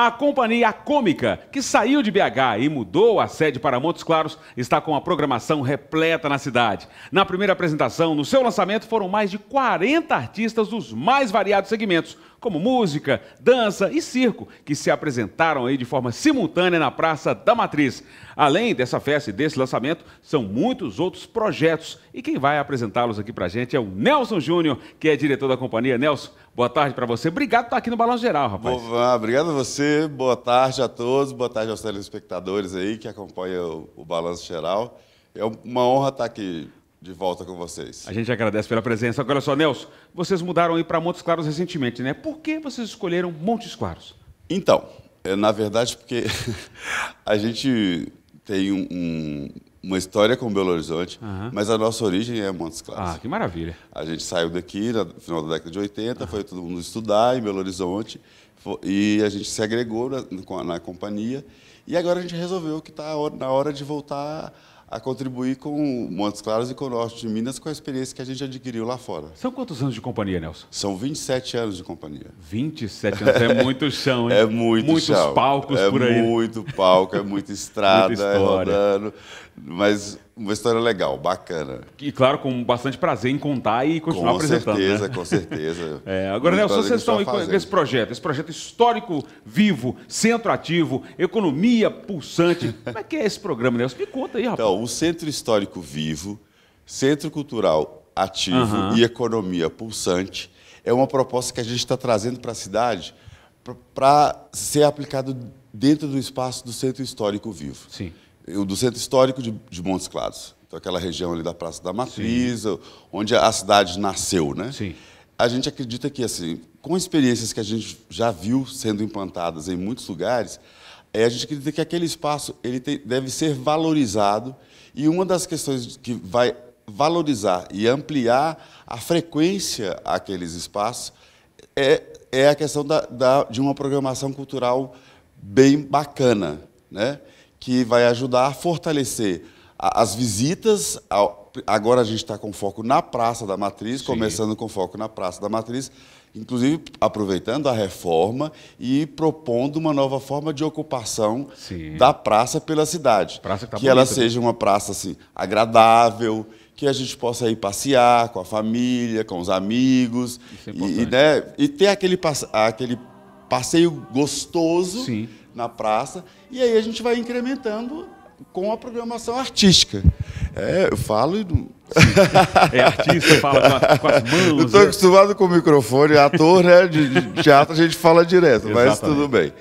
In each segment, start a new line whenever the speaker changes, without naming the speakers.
A companhia Cômica, que saiu de BH e mudou a sede para Montes Claros, está com a programação repleta na cidade. Na primeira apresentação, no seu lançamento, foram mais de 40 artistas dos mais variados segmentos, como música, dança e circo, que se apresentaram aí de forma simultânea na Praça da Matriz. Além dessa festa e desse lançamento, são muitos outros projetos. E quem vai apresentá-los aqui para a gente é o Nelson Júnior, que é diretor da companhia. Nelson, boa tarde para você. Obrigado por estar aqui no Balanço Geral, rapaz.
Boa, ah, obrigado a você, boa tarde a todos, boa tarde aos telespectadores aí que acompanham o, o Balanço Geral.
É uma honra estar aqui de volta com vocês. A gente agradece pela presença. Agora só, Nelson, vocês mudaram aí para Montes Claros recentemente, né? Por que vocês escolheram Montes Claros? Então,
é, na verdade, porque a gente tem um, uma história com Belo Horizonte, uhum. mas a nossa origem é Montes Claros. Ah, que maravilha. A gente saiu daqui no final da década de 80, uhum. foi todo mundo estudar em Belo Horizonte, e a gente se agregou na, na companhia, e agora a gente resolveu que está na hora de voltar a contribuir com Montes Claros e com o Norte de Minas com a experiência que a gente adquiriu lá fora. São quantos anos de companhia, Nelson? São 27 anos de companhia.
27 anos, é muito chão, hein? É muito Muitos chão. palcos é por aí. É muito
palco, é muita estrada, muita é rodando. Mas uma história legal, bacana.
E claro, com bastante prazer em contar e continuar com apresentando. Certeza, né? Com certeza,
com certeza. É, agora, Nelson, vocês estão aí com esse
projeto, esse projeto histórico, vivo, centro ativo, economia pulsante. Como é que é esse programa, Nelson? Me conta aí, rapaz.
Então, o Centro Histórico Vivo, Centro Cultural Ativo uhum. e Economia Pulsante é uma proposta que a gente está trazendo para a cidade para ser aplicado dentro do espaço do Centro Histórico Vivo. Sim o do Centro Histórico de, de, Montes Claros. Então, aquela região ali da Praça da Matriz, Sim. onde a cidade nasceu, né? Sim. A gente acredita que, assim, com experiências que a gente já viu sendo implantadas em muitos lugares, é, a gente acredita que aquele espaço ele tem, deve ser valorizado e uma das questões que vai valorizar e ampliar a frequência àqueles espaços é, é a questão da, da, de uma programação cultural bem bacana, né? que vai ajudar a fortalecer as visitas. Ao... agora a gente está com foco na Praça da Matriz, Sim. começando com foco na Praça da Matriz, inclusive aproveitando a reforma e propondo uma nova forma de ocupação Sim. da praça pela cidade. Praça que, tá que ela né? seja uma praça assim, agradável, que a gente possa ir passear com a família, com os amigos é e, né, e, ter aquele, aquele passeio gostoso Sim na praça, e aí a gente vai incrementando com a programação artística. É, eu falo e É artista, fala com, a, com as mãos. Eu estou é. acostumado com o microfone, ator, né? De, de, teatro a gente fala direto, mas tudo bem.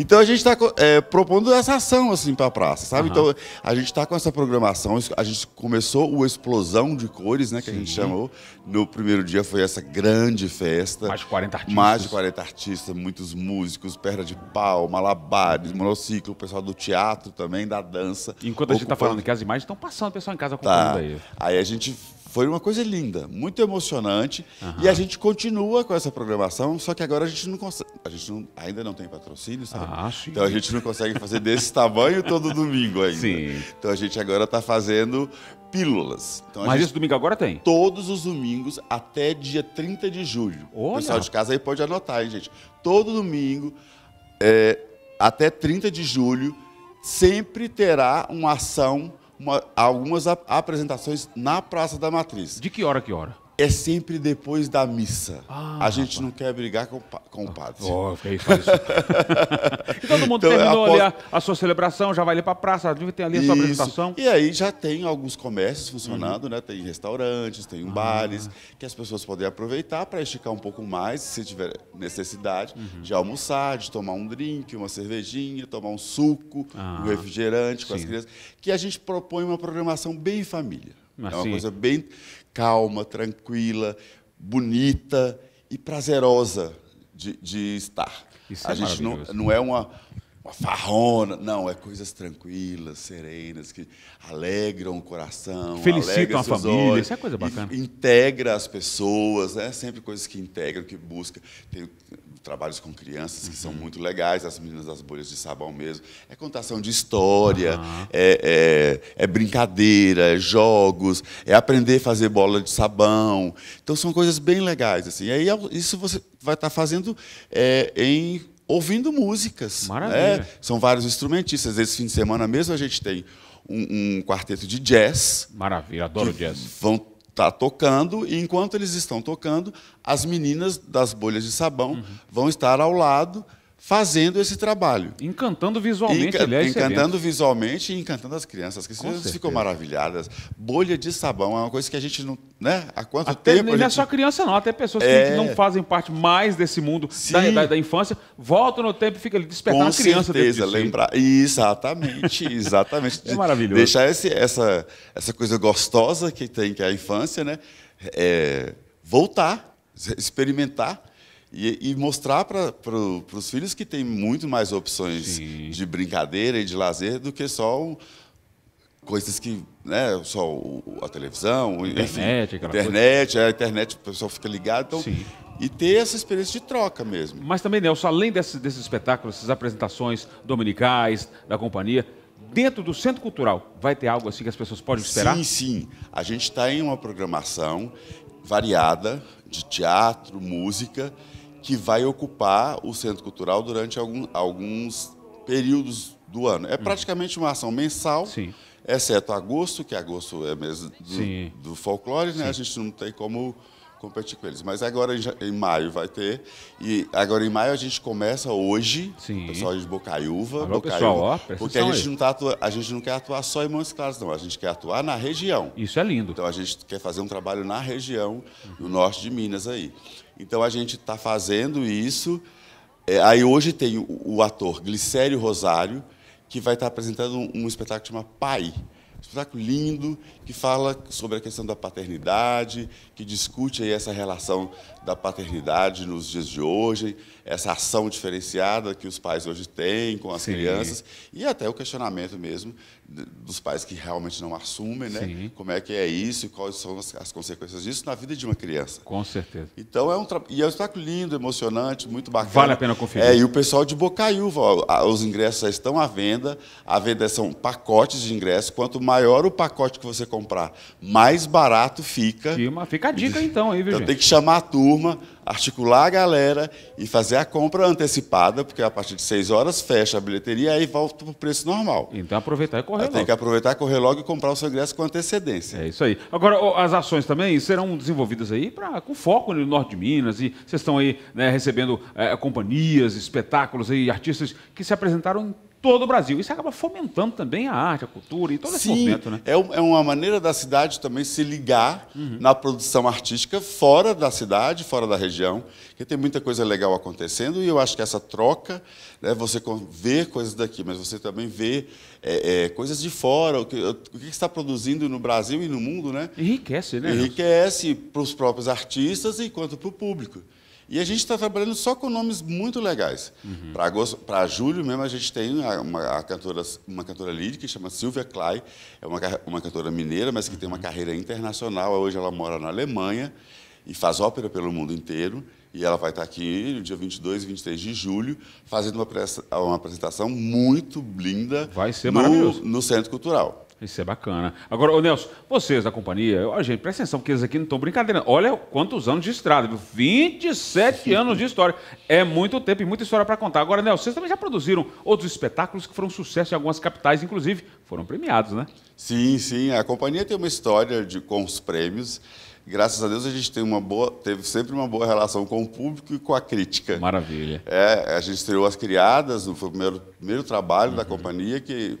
Então a gente está é, propondo essa ação assim para a praça, sabe? Uhum. Então a gente está com essa programação. A gente começou o explosão de cores, né? Que Sim. a gente chamou. No primeiro dia foi essa grande festa. Mais de 40 artistas. Mais de 40 artistas, muitos músicos, perna de pau, malabares, monociclo, o pessoal do teatro também, da dança. Enquanto a gente está falando que as imagens estão passando, o pessoal
em casa tá. acompanhando tá.
aí. Aí a gente foi uma coisa linda, muito emocionante. Uhum. E a gente continua com essa programação, só que agora a gente não consegue. A gente não, ainda não tem patrocínio, sabe? Ah, então a gente não consegue fazer desse tamanho todo domingo ainda. Sim. Então a gente agora está fazendo pílulas. Então, Mas gente, esse domingo agora tem? Todos os domingos até dia 30 de julho. Olha. O pessoal de casa aí pode anotar, hein, gente? Todo domingo, é, até 30 de julho, sempre terá uma ação uma, algumas apresentações na Praça da Matriz. De que hora que hora? é sempre depois
da missa. Ah, a gente rapaz. não quer brigar com, com o ah, padre. Oh, okay, faz isso.
Então, todo mundo então, terminou após... ali
a, a, sua celebração, já vai ali para a praça, tem ali a sua apresentação. E aí já
tem alguns comércios funcionando, uhum. né? Tem restaurantes, tem ah. bares, que as pessoas podem aproveitar para esticar um pouco mais, se tiver necessidade, uhum. de almoçar, de tomar um drink, uma cervejinha, tomar um suco, ah. um refrigerante com Sim. as crianças. Que a gente propõe uma programação bem família. Ah, é uma coisa bem calma, tranquila, bonita e prazerosa de, de estar. Isso a é gente não, não é uma, uma farrona, não, é coisas tranquilas, serenas, que alegram o coração, felicitam a família, olhos, isso é coisa bacana. Integra as pessoas, é né? sempre coisas que integram, que busca. Tem, trabalhos com crianças que uhum. são muito legais, as meninas das bolhas de sabão mesmo. É contação de história, uhum. é, é, é, brincadeira, é jogos, é aprender a fazer bola de sabão. Então são coisas bem legais. Assim. E aí isso você vai estar tá fazendo é, em ouvindo músicas. Né? Maravilha. Né? São vários instrumentistas. Esse fim de semana mesmo a gente tem um, um quarteto de jazz. Maravilha, adoro jazz. Vão está tocando, e enquanto eles estão tocando, as meninas das bolhas de sabão uhum. vão estar ao lado fazendo esse trabalho. Encantando visualmente, Enca aliás, Encantando visualmente e encantando as crianças. As crianças ficam maravilhadas. Bolha de sabão é uma coisa que a gente não... Né? Há quanto até, tempo... Não é gente... é
só criança, não. Até pessoas é... que não fazem parte mais desse mundo da, da, da, infância, voltam no tempo e ficam ali despertando Com a criança. Com certeza, lembrar.
Exatamente, exatamente. é maravilhoso. Deixar esse, essa, essa coisa gostosa que tem, que é a infância, né? É, voltar, experimentar e, e mostrar para pro, os filhos que tem muito mais opções Sim. de brincadeira e de lazer do que só o, coisas que, né, só o, a televisão, internet, enfim, internet, coisa. É, a internet, o pessoal fica ligado,
então Sim. e ter essa experiência de troca mesmo. Mas também, Nelson, além desses, desses espetáculos, essas apresentações dominicais da companhia, dentro do Centro Cultural, vai ter algo assim que as pessoas podem esperar? Sim, sim. A gente está em uma programação variada de
teatro, música que vai ocupar o Centro Cultural durante algum, alguns períodos do ano. É uhum. praticamente uma ação mensal, Sim. exceto agosto, que agosto é mês do, do folclore, né? a gente não tem como competir com eles. Mas agora em maio vai ter. E agora em maio a gente começa hoje, Sim. O pessoal de Bocaiúva. Alô, Bocaiúva pessoal, ó, porque a gente, não tá atua, a gente não quer atuar só em Montes Claros, não. A gente quer atuar na região. Isso é lindo. Então a gente quer fazer um trabalho na região, no norte de Minas aí. Então a gente está fazendo isso. É, aí hoje tem o, o, ator Glicério Rosário, que vai estar tá apresentando um, um espetáculo chamado Pai espetáculo lindo que fala sobre a questão da paternidade, que discute aí essa relação da paternidade nos dias de hoje, essa ação diferenciada que os pais hoje têm com as Sim. crianças e até o questionamento mesmo dos pais que realmente não assumem, né? Sim. Como é que é isso e quais são as, as, consequências disso na vida de uma criança.
Com certeza.
Então é um e é um espetáculo lindo, emocionante, muito bacana. Vale a pena conferir. É, e o pessoal de Bocaiúva, os ingressos já estão à venda. A venda são pacotes de ingressos. Quanto maior o pacote que você comprar, mais barato fica. Filma. Fica a dica então aí, viu? Então gente? tem que chamar a turma, articular a galera e fazer a compra antecipada, porque a partir de 6 horas fecha a bilheteria e aí volta para o preço normal. Então aproveitar e correr correr logo. Tem que aproveitar, correr logo e comprar o seu
ingresso com antecedência. É isso aí. Agora, as ações também serão desenvolvidas aí pra, com foco no norte de Minas. E vocês estão aí né, recebendo é, companhias, espetáculos e artistas que se apresentaram em todo o Brasil. Isso acaba fomentando também a arte, a cultura e todo esse Sim, movimento, né? É,
é, uma maneira da cidade também se ligar uhum. na produção artística fora da cidade, fora da região, que tem muita coisa legal acontecendo e eu acho que essa troca, né, você vê coisas daqui, mas você também vê é, é, coisas de fora, o que, o que está produzindo no Brasil e no mundo, né? Enriquece, né? Enriquece para os próprios artistas e quanto para o público. E a gente está trabalhando só com nomes muito legais. Uhum. Para julho mesmo, a gente tem uma, cantora, uma cantora lírica que chama Silvia Clay. É uma, uma cantora mineira, mas que uhum. tem uma uhum. carreira internacional. Hoje ela mora na Alemanha e faz ópera pelo mundo inteiro. E ela vai estar tá aqui no dia 22 e 23 de julho, fazendo uma, uma
apresentação muito linda. Vai ser no, No Centro Cultural. Isso é bacana. Agora, ô Nelson, vocês da companhia, ó, gente, presta atenção, porque eles aqui não estão brincadeira. Olha quantos anos de estrada, viu? 27 anos de história. É muito tempo e muita história para contar. Agora, Nelson, vocês também já produziram outros espetáculos que foram um sucesso em algumas capitais, inclusive foram premiados, né? Sim, sim.
A companhia tem uma história de, com os prêmios. Graças a Deus a gente tem uma boa, teve sempre uma boa relação com o público e com a crítica. Maravilha. É, a gente estreou As Criadas, foi o primeiro, primeiro trabalho uhum. da companhia que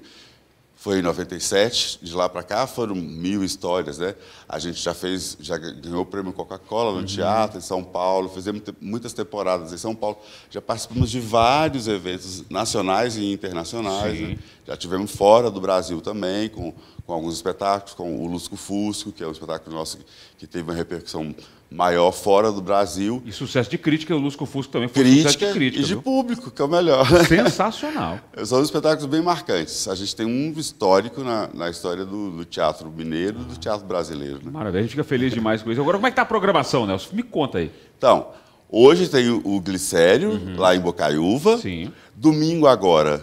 foi em 97, de lá para cá foram mil histórias, né? A gente já fez, já ganhou o prêmio Coca-Cola no uhum. teatro em São Paulo, fizemos muitas temporadas em São Paulo, já participamos de vários eventos nacionais e internacionais, né? já tivemos fora do Brasil também, com, com alguns espetáculos, com o Lusco Fusco, que é um espetáculo nosso que, que teve uma repercussão maior fora do Brasil.
E sucesso de crítica, o Lusco Fusco também foi crítica, sucesso de crítica. E de viu? público, que é o melhor. Né? Sensacional.
São espetáculos bem marcantes. A gente tem um histórico na, na história do, do, teatro mineiro e ah. do teatro brasileiro. Né?
Maravilha, a gente fica feliz demais com isso. Agora, como é que está a programação, Nelson? Me conta aí.
Então, hoje tem o, o Glicério, uhum. lá em Bocaiúva. Sim. Domingo agora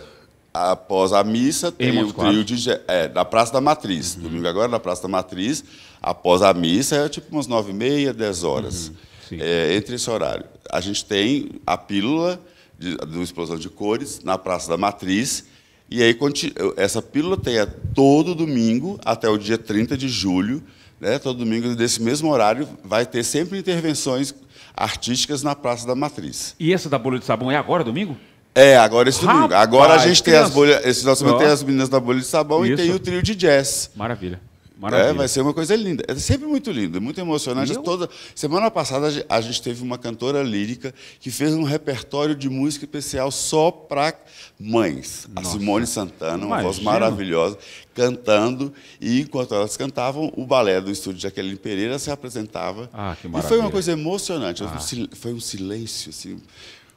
após a missa, tem o trio de, é, da Praça da Matriz. Uhum. Domingo agora, na Praça da Matriz, após a missa, é tipo umas nove e meia, dez horas. Uhum. É, entre esse horário. A gente tem a pílula de, do Explosão de Cores na Praça da Matriz. E aí, essa pílula tem é todo domingo até o dia 30 de julho. Né, todo domingo, desse mesmo horário, vai ter sempre intervenções artísticas na Praça da Matriz.
E essa da Bolha de Sabão é agora, domingo?
É, agora isso Rapaz, domingo. Agora a gente tem as bolhas. Esse nosso oh. tem as meninas da bolha de sabão isso. e tem o trio de jazz. Maravilha. É, maravilha. É, vai ser uma coisa linda. É sempre muito lindo, é muito emocionante. Eu... Toda semana passada a gente teve uma cantora lírica que fez um repertório de música especial só para mães. Nossa. A Simone Santana, uma voz maravilhosa, cantando e enquanto elas cantavam, o balé do estúdio Jaqueline Pereira se apresentava. Ah, que maravilha. E foi uma coisa emocionante. Ah. Foi um silêncio assim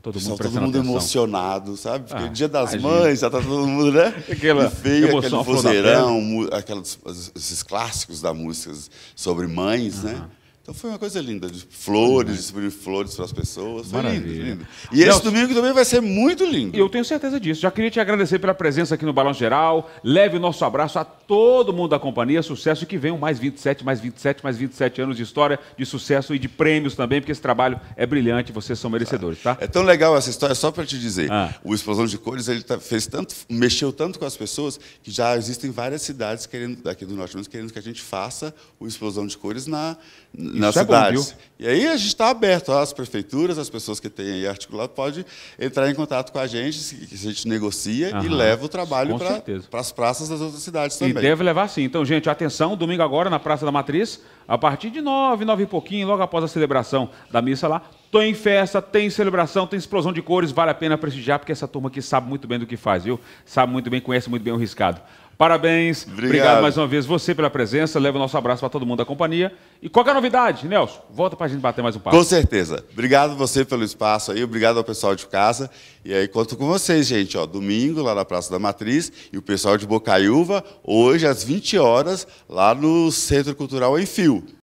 todo mundo São todo mundo emocionado, sabe? Porque ah, dia das mães, já tá todo mundo, né? Aquela e aquele vozeirão, aquelas esses clássicos da música sobre mães, né? Então foi uma coisa linda, de flores, tipo distribuir flores para as pessoas. Foi lindo, lindo.
E esse domingo também vai ser muito lindo. Eu tenho certeza disso. Já queria te agradecer pela presença aqui no Balão Geral. Leve o nosso abraço a todo mundo da companhia. Sucesso e que venham mais 27, mais 27, mais 27 anos de história, de sucesso e de prêmios também, porque esse trabalho é brilhante. Vocês são merecedores, tá? É
tão legal essa história, só para te dizer. Ah. O Explosão de Cores ele tá, fez tanto, mexeu tanto com as pessoas que já existem várias cidades querendo, daqui do Norte, querendo que a gente faça o Explosão de Cores na na é Bom, e aí a gente está aberto às prefeituras, as pessoas que têm aí articulado, pode entrar em contato com a gente, que a gente negocia Aham. e leva o trabalho para as praças das outras
cidades também. E deve levar sim. Então, gente, atenção, domingo agora na Praça da Matriz, a partir de nove, nove e pouquinho, logo após a celebração da missa lá, em festa, tem celebração, tem explosão de cores, vale a pena prestigiar, porque essa turma aqui sabe muito bem do que faz, viu? Sabe muito bem, conhece muito bem o riscado. Parabéns. Obrigado. Obrigado mais uma vez você pela presença. Leva o nosso abraço para todo mundo da companhia. E qualquer é novidade, Nelson, volta para a gente bater mais um papo. Com
certeza. Obrigado você pelo espaço aí. Obrigado ao pessoal de casa. E aí conto com vocês, gente. Ó, domingo lá na Praça da Matriz e o pessoal de Bocaiúva hoje às 20 horas lá no Centro Cultural Enfio.